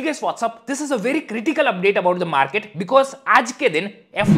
guess what's up this is a very critical update about the market because आज के दिन F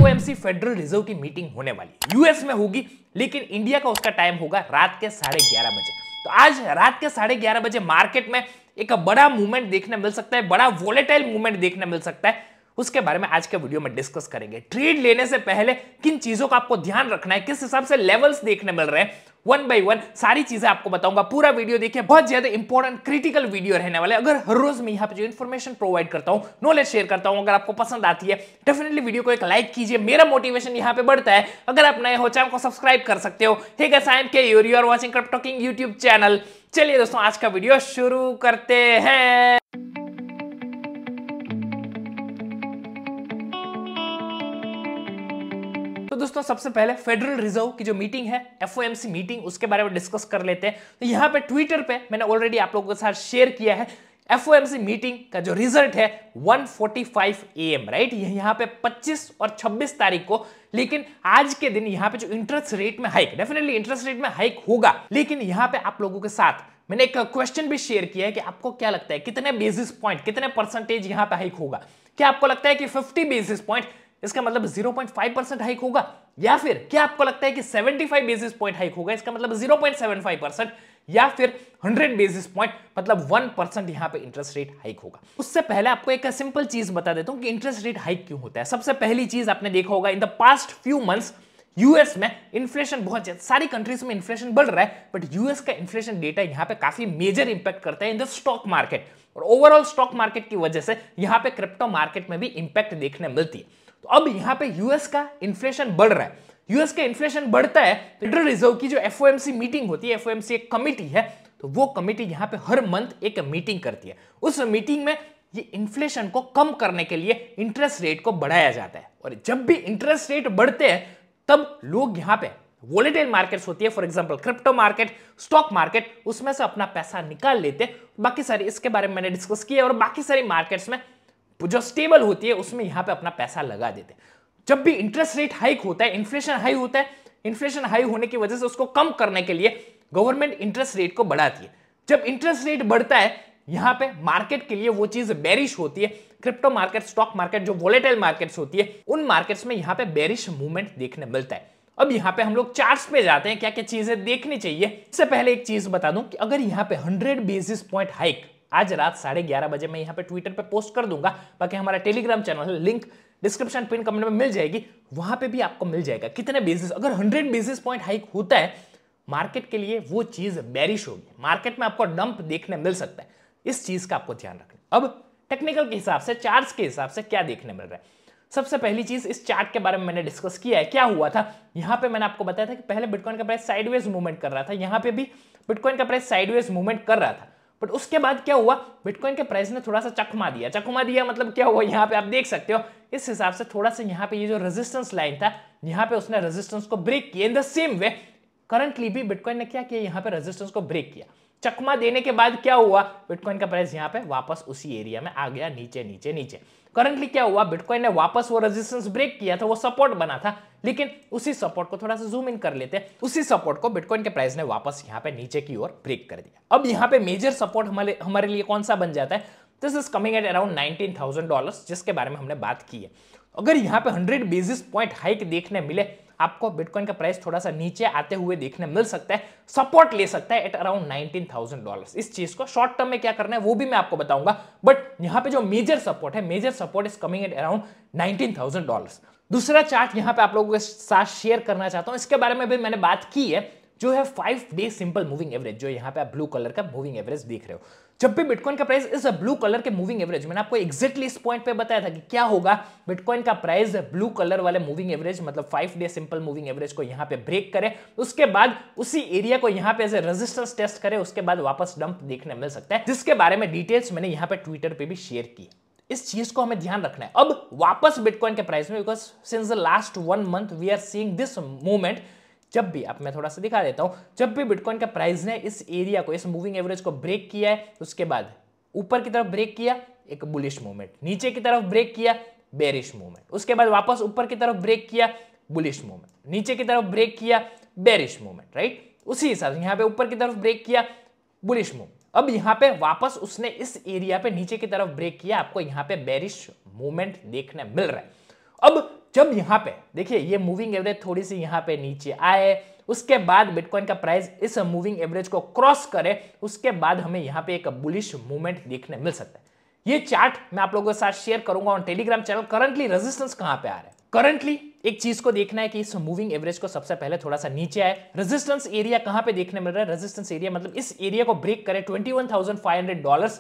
federal reserve की मीटिंग होने वाली यूएस में होगी लेकिन इंडिया का उसका टाइम होगा रात के साढ़े ग्यारह बजे तो आज रात के साढ़े ग्यारह बजे मार्केट में एक बड़ा मूवमेंट देखने मिल सकता है बड़ा वॉलेटाइल मूवमेंट देखने मिल सकता है उसके बारे में आज के वीडियो में डिस्कस करेंगे ट्रेड लेने से पहले किन चीजों का आपको ध्यान रखना है किस हिसाब से लेवल्स देखने मिल रहे हैं वन बाई वन सारी चीजें आपको बताऊंगा पूरा वीडियो देखिए बहुत ज्यादा इंपॉर्टेंट क्रिटिकल वीडियो रहने वाले अगर हर रोज मैं यहाँ पे जो इन्फॉर्मेशन प्रोवाइड करता हूँ नॉलेज शेयर करता हूँ अगर आपको पसंद आती है डेफिनेटली वीडियो को एक लाइक कीजिए मेरा मोटिवेशन यहाँ पे बढ़ता है अगर आप नए हो चैनल को सब्सक्राइब कर सकते हो ठीक है साइम के you're you are watching YouTube channel चलिए दोस्तों आज का वीडियो शुरू करते हैं दोस्तों सबसे पहले फेडरल रिजर्व की जो मीटिंग है एफओएमसी मीटिंग उसके बारे में डिस्कस कर लेते हैं तो यहां पे ट्विटर पे मैंने ऑलरेडी आप लोगों के साथ शेयर किया है एफओएमसी मीटिंग का जो रिजल्ट है 1:45 फोर्टी एम राइट यहां पे 25 और 26 तारीख को लेकिन आज के दिन यहां पे जो इंटरेस्ट रेट में हाइक डेफिनेटली इंटरेस्ट रेट में हाइक होगा लेकिन यहां पे आप लोगों के साथ मैंने एक क्वेश्चन भी शेयर किया है कि आपको क्या लगता है कितने बेसिस पॉइंट कितने परसेंटेज यहां पे हाइक होगा क्या आपको लगता है कि 50 बेसिस पॉइंट इसका मतलब 0.5 परसेंट हाइक होगा या फिर क्या आपको लगता है कि 75 बेसिस पॉइंट हाइक होगा इसका मतलब 0.75 परसेंट या फिर 100 बेसिस पॉइंट मतलब 1 परसेंट यहाँ पे इंटरेस्ट रेट हाइक होगा उससे पहले आपको एक सिंपल चीज बता देता हूँ कि इंटरेस्ट रेट हाइक क्यों होता है सबसे पहली चीज आपने देखा होगा in the past few months US में इन्फ्लेशन बहुत ज्यादा सारी कंट्रीज में इन्फ्लेशन बढ़ रहा है बट यूएस का इन्फ्लेशन डेटा यहाँ पे काफी मेजर इंपैक्ट करता है इन द स्टॉक मार्केट और ओवरऑल स्टॉक मार्केट की वजह से यहाँ पे क्रिप्टो मार्केट में भी इंपैक्ट देखने मिलती है तो अब यहां पे यूएस का इन्फ्लेशन बढ़ रहा है यूएस का इन्फ्लेशन बढ़ता है फेडरल तो रिजर्व की जो एफ मीटिंग होती है एफ एक कमिटी है तो वो कमिटी यहां पे हर मंथ एक मीटिंग करती है उस मीटिंग में ये इन्फ्लेशन को कम करने के लिए इंटरेस्ट रेट को बढ़ाया जाता है और जब भी इंटरेस्ट रेट बढ़ते हैं तब लोग यहां पे वोलेटाइल मार्केट्स होती है for example crypto market stock market उसमें से अपना पैसा निकाल लेते हैं बाकी सारे इसके बारे में मैंने डिस्कस किया और बाकी सारी मार्केट्स में जो स्टेबल होती है उसमें यहाँ पे अपना पैसा लगा देते हैं जब भी इंटरेस्ट रेट हाइक होता है इन्फ्लेशन हाई होता है इन्फ्लेशन हाई होने की वजह से उसको कम करने के लिए गवर्नमेंट इंटरेस्ट रेट को बढ़ाती है जब इंटरेस्ट रेट बढ़ता है यहां पे मार्केट के लिए वो चीज बेरिश होती है क्रिप्टो मार्केट स्टॉक मार्केट जो वोलेटाइल मार्केट्स होती है उन मार्केट्स में यहाँ पे बेरिश मूवमेंट देखने मिलता है अब यहाँ पे हम लोग चार्ट्स पे जाते हैं क्या क्या चीजें देखनी चाहिए इससे पहले एक चीज बता दूं कि अगर यहाँ पे 100 बेसिस पॉइंट हाइक आज रात साढ़े ग्यारह बजे मैं यहाँ पे ट्विटर पे पोस्ट कर दूंगा बाकी हमारा टेलीग्राम चैनल है लिंक डिस्क्रिप्शन पिन कमेंट में मिल जाएगी वहां पे भी आपको मिल जाएगा कितने बेसिस अगर हंड्रेड बेसिस पॉइंट हाइक होता है मार्केट के लिए वो चीज बैरिश होगी मार्केट में आपको डंप देखने मिल सकता है इस चीज का आपको ध्यान रखना अब टेक्निकल के हिसाब से चार्ज के हिसाब से क्या देखने मिल रहा है सबसे पहली चीज इस चार्ट के बारे में मैंने डिस्कस किया है क्या हुआ था यहाँ पे मैंने आपको बताया था कि पहले बिटकॉइन का प्राइस साइडवेज मूवमेंट कर रहा था यहाँ पे भी बिटकॉइन का प्राइस साइडवेज मूवमेंट कर रहा था बट उसके बाद क्या हुआ बिटकॉइन के प्राइस ने थोड़ा सा चकमा दिया चकमा दिया मतलब क्या हुआ यहाँ पे आप देख सकते हो इस हिसाब से थोड़ा सा यहाँ पे ये जो रेजिस्टेंस लाइन था यहाँ पे उसने रेजिस्टेंस को ब्रेक किया in the same way currently भी बिटकॉइन ने क्या किया यहाँ पे रेजिस्टेंस को ब्रेक किया चकमा देने के बाद क्या हुआ बिटकॉइन का प्राइस यहाँ पे वापस उसी एरिया में आ गया नीचे नीचे नीचे करंटली क्या हुआ बिटकॉइन ने वापस वो रेजिस्टेंस ब्रेक किया था वो सपोर्ट बना था लेकिन उसी सपोर्ट को थोड़ा सा जूम इन कर लेते हैं उसी सपोर्ट को बिटकॉइन के प्राइस ने वापस यहाँ पे नीचे की ओर ब्रेक कर दिया अब यहाँ पे मेजर सपोर्ट हमारे हमारे लिए कौन सा बन जाता है this is coming at around nineteen thousand dollar जिसके बारे में हमने बात की है अगर यहाँ पे 100 बेसिस पॉइंट हाइक देखने मिले आपको बिटकॉइन का प्राइस थोड़ा सा नीचे आते हुए देखने मिल सकता है सपोर्ट ले सकता है at around nineteen thousand dollar इस चीज को शॉर्ट टर्म में क्या करना है वो भी मैं आपको बताऊंगा बट यहाँ पे जो मेजर सपोर्ट है major support is coming at around nineteen thousand dollar दूसरा चार्ट यहाँ पे आप लोगों के साथ शेयर करना चाहता हूँ इसके बारे में भी मैंने बात की है जो है five day simple moving average जो यहाँ पे आप ब्लू कलर का मूविंग एवरेज देख रहे हो जब भी बिटकॉइन का प्राइस इस ब्लू कलर के मूविंग एवरेज मैंने आपको एक्जेक्टली इस पॉइंट पे बताया था कि क्या होगा बिटकॉइन का प्राइस ब्लू कलर वाले मूविंग एवरेज मतलब five day simple moving average को यहाँ पे ब्रेक करे उसके बाद उसी एरिया को यहाँ पे एज ए रेजिस्टेंस टेस्ट करे उसके बाद वापस डंप देखने मिल सकता है जिसके बारे में डिटेल्स मैंने यहाँ पे ट्विटर पर भी शेयर की इस चीज को हमें ध्यान रखना है अब वापस बिटकॉइन के प्राइस में because since the last one month we are seeing this movement जब भी आप मैं थोड़ा सा दिखा देता हूं जब भी बिटकॉइन का प्राइस ने इस एरिया को इस मूविंग एवरेज को ब्रेक किया है उसके बाद ऊपर की तरफ ब्रेक किया एक बुलिश मूवमेंट नीचे की तरफ ब्रेक किया बेरिश मूवमेंट उसके बाद वापस ऊपर की तरफ ब्रेक किया बुलिश मूवमेंट नीचे की तरफ ब्रेक किया बेरिश मूवमेंट राइट उसी हिसाब से यहाँ पे ऊपर की तरफ ब्रेक किया बुलिश मूवमेंट अब यहाँ पे वापस उसने इस एरिया पे नीचे की तरफ ब्रेक किया आपको यहाँ पे बेरिश मूवमेंट देखने मिल रहा है अब जब यहाँ पे देखिए ये मूविंग एवरेज थोड़ी सी यहाँ पे नीचे आए उसके बाद बिटकॉइन का प्राइस इस मूविंग एवरेज को क्रॉस करे उसके बाद हमें यहाँ पे एक बुलिश मूवमेंट देखने मिल सकता है ये चार्ट मैं आप लोगों के साथ शेयर करूंगा और टेलीग्राम चैनल करंटली रेजिस्टेंस कहां पे आ रहा है करंटली एक चीज को देखना है कि इस मूविंग एवरेज को सबसे पहले थोड़ा सा नीचे आए रेजिस्टेंस एरिया कहां पे देखने मिल रहा है रेजिस्टेंस एरिया मतलब इस एरिया को ब्रेक करे हंड्रेड डॉलर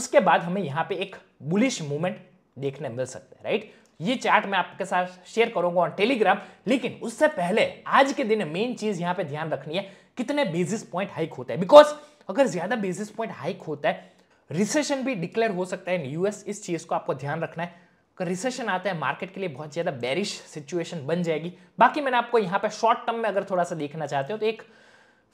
उसके बाद हमें यहां पे एक बुलिश मूवमेंट देखने मिल सकता है राइट ये चार्ट मैं आपके साथ शेयर करूंगा ऑन टेलीग्राम लेकिन उससे पहले आज के दिन मेन चीज यहाँ पे ध्यान रखनी है कितने बेसिस पॉइंट हाइक होता है बिकॉज अगर ज्यादा बेसिस पॉइंट हाइक होता है रिसेशन भी डिक्लेयर हो सकता है इन यूएस इस चीज को आपको ध्यान रखना है अगर रिसेशन आता है मार्केट के लिए बहुत ज़्यादा बैरिश सिचुएशन बन जाएगी बाकी मैंने आपको यहाँ पे शॉर्ट टर्म में अगर थोड़ा सा देखना चाहते हो तो एक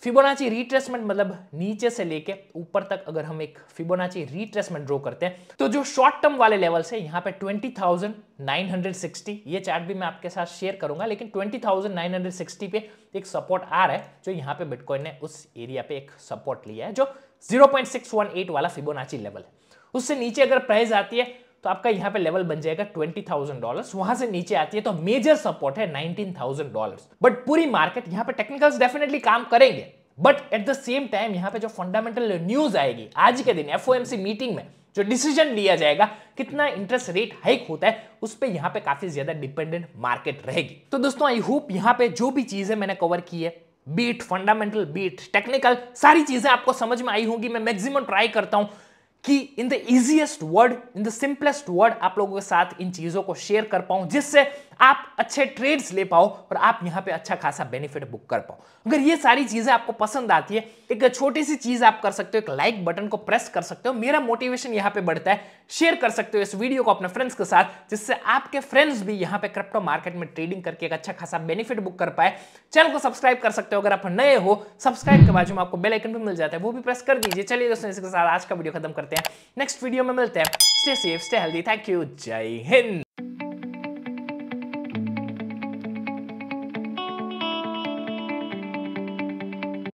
फिबोनाची रिट्रेसमेंट मतलब नीचे से लेके ऊपर तक अगर हम एक फिबोनाची रिट्रेसमेंट ड्रॉ करते हैं तो जो शॉर्ट टर्म वाले लेवल से यहाँ पे 20,960 ये चार्ट भी मैं आपके साथ शेयर करूंगा लेकिन 20,960 पे एक सपोर्ट आ रहा है जो यहाँ पे बिटकॉइन ने उस एरिया पे एक सपोर्ट लिया है जो जीरो वाला फिबोनाची लेवल है उससे नीचे अगर प्राइस आती है तो आपका यहाँ पे लेवल बन जाएगा ट्वेंटी थाउजेंड डॉलर वहां से नीचे आती है तो मेजर सपोर्ट है नाइनटीन थाउजेंड डॉलर बट पूरी मार्केट यहाँ पे टेक्निकल्स डेफिनेटली काम करेंगे but at the same time यहाँ पे जो फंडामेंटल न्यूज आएगी आज के दिन एफ मीटिंग में जो डिसीजन लिया जाएगा कितना इंटरेस्ट रेट हाइक होता है उस पर यहाँ पे काफी ज्यादा डिपेंडेंट मार्केट रहेगी तो दोस्तों आई होप यहाँ पे जो भी चीजें मैंने कवर की है बीट फंडामेंटल बीट टेक्निकल सारी चीजें आपको समझ में आई होंगी मैं मैक्सिमम ट्राई करता हूं कि in the easiest word in the simplest word आप लोगों के साथ इन चीजों को शेयर कर पाऊं जिससे आप अच्छे ट्रेड्स ले पाओ और आप यहाँ पे अच्छा खासा बेनिफिट बुक कर पाओ अगर ये सारी चीज़ें आपको पसंद आती है एक छोटी सी चीज़ आप कर सकते हो एक लाइक बटन को प्रेस कर सकते हो मेरा मोटिवेशन यहाँ पे बढ़ता है शेयर कर सकते हो इस वीडियो को अपने फ्रेंड्स के साथ जिससे आपके फ्रेंड्स भी यहाँ पे क्रिप्टो मार्केट में ट्रेडिंग करके एक अच्छा खासा बेनिफिट बुक कर पाए चैनल को सब्सक्राइब कर सकते हो अगर आप नए हो सब्सक्राइब के बाजू में आपको बेलाइकन भी मिल जाता है वो भी प्रेस कर दीजिए चलिए दोस्तों इसके साथ आज का वीडियो खत्म करते हैं नेक्स्ट वीडियो में मिलते हैं stay safe stay healthy thank you जय हिंद